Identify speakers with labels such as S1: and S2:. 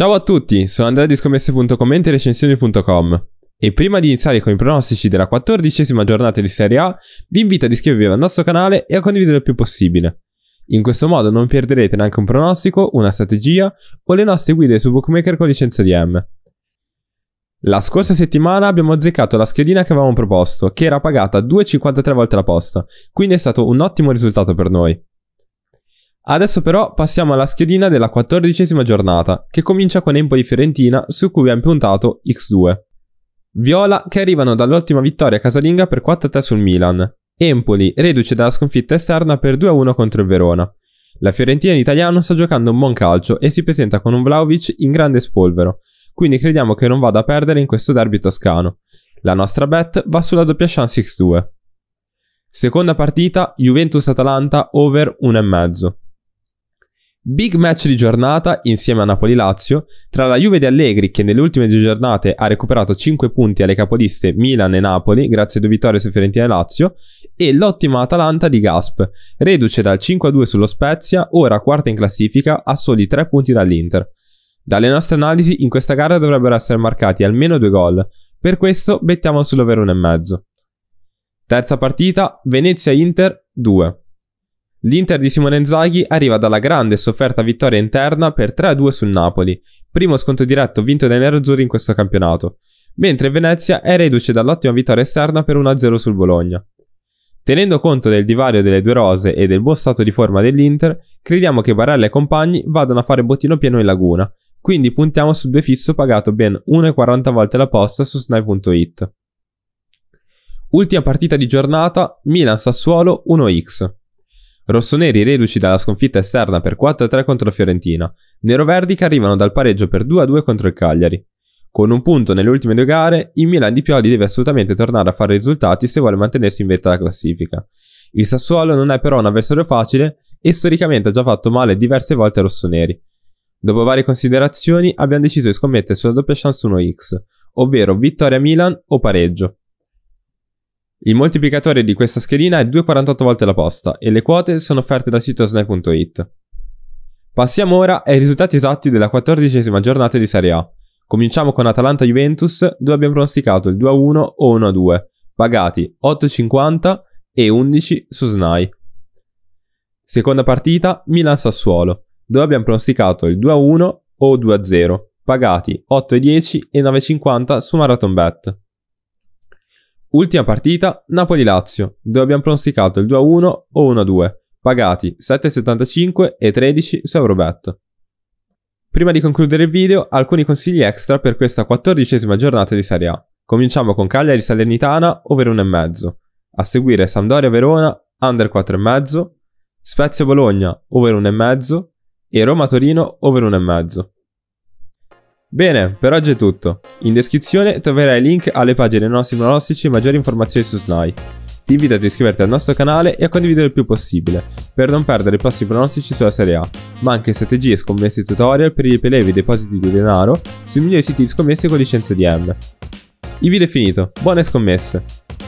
S1: Ciao a tutti, sono Andrea di scommesse.com e recensioni.com e prima di iniziare con i pronostici della quattordicesima giornata di Serie A, vi invito ad iscrivervi al nostro canale e a condividere il più possibile. In questo modo non perderete neanche un pronostico, una strategia o le nostre guide su Bookmaker con licenza DM. La scorsa settimana abbiamo azzeccato la schedina che avevamo proposto, che era pagata 2,53 volte la posta, quindi è stato un ottimo risultato per noi. Adesso però passiamo alla schedina della quattordicesima giornata, che comincia con Empoli-Fiorentina, su cui abbiamo impuntato X2. Viola che arrivano dall'ottima vittoria casalinga per 4-3 sul Milan. Empoli, reduce dalla sconfitta esterna per 2-1 contro il Verona. La Fiorentina in italiano sta giocando un buon calcio e si presenta con un Vlaovic in grande spolvero, quindi crediamo che non vada a perdere in questo derby toscano. La nostra bet va sulla doppia chance X2. Seconda partita, Juventus-Atalanta over 1,5. Big match di giornata insieme a Napoli-Lazio tra la Juve di Allegri che nelle ultime due giornate ha recuperato 5 punti alle capoliste Milan e Napoli grazie a due vittorie su Fiorentina e Lazio e l'ottima Atalanta di Gasp, reduce dal 5-2 sullo Spezia, ora quarta in classifica a soli 3 punti dall'Inter. Dalle nostre analisi in questa gara dovrebbero essere marcati almeno due gol, per questo bettiamo sull'over 1,5. Terza partita, Venezia-Inter 2. L'Inter di Simone Zaghi arriva dalla grande e sofferta vittoria interna per 3-2 sul Napoli, primo sconto diretto vinto dai nerazzurri in questo campionato, mentre Venezia è reduce dall'ottima vittoria esterna per 1-0 sul Bologna. Tenendo conto del divario delle due rose e del buon stato di forma dell'Inter, crediamo che Barella e compagni vadano a fare bottino pieno in laguna, quindi puntiamo sul due fisso pagato ben 1,40 volte la posta su snai.it. Ultima partita di giornata, Milan-Sassuolo 1x. Rossoneri reduci dalla sconfitta esterna per 4-3 contro la Fiorentina, neroverdi che arrivano dal pareggio per 2-2 contro il Cagliari. Con un punto nelle ultime due gare, il Milan di Pioli deve assolutamente tornare a fare risultati se vuole mantenersi in vetta alla classifica. Il Sassuolo non è però un avversario facile e storicamente ha già fatto male diverse volte ai rossoneri. Dopo varie considerazioni abbiamo deciso di scommettere sulla doppia chance 1x, ovvero vittoria Milan o pareggio. Il moltiplicatore di questa schedina è 2,48 volte la posta e le quote sono offerte dal sito snai.it. Passiamo ora ai risultati esatti della quattordicesima giornata di Serie A. Cominciamo con Atalanta-Juventus, dove abbiamo pronosticato il 2-1 o 1-2, pagati 8,50 e 11 su Snai. Seconda partita, Milan-Sassuolo, dove abbiamo pronosticato il 2-1 o 2-0, pagati 8,10 e 9,50 su Marathon Bet. Ultima partita, Napoli-Lazio, dove abbiamo pronosticato il 2-1 o 1-2, pagati 7,75 e 13 su Eurobet. Prima di concludere il video, alcuni consigli extra per questa quattordicesima giornata di Serie A. Cominciamo con Cagliari Salernitana over 1,5. A seguire Sampdoria Verona under 4,5. Spezia Bologna over 1,5 e Roma Torino over 1,5. Bene, per oggi è tutto. In descrizione troverai link alle pagine dei nostri pronostici e maggiori informazioni su SNAI. Ti invito ad iscriverti al nostro canale e a condividere il più possibile, per non perdere i prossimi pronostici sulla Serie A, ma anche strategie, scommesse e tutorial per i prelevi e depositi di denaro sui migliori siti di scommesse con licenze DM. Il video è finito, buone scommesse!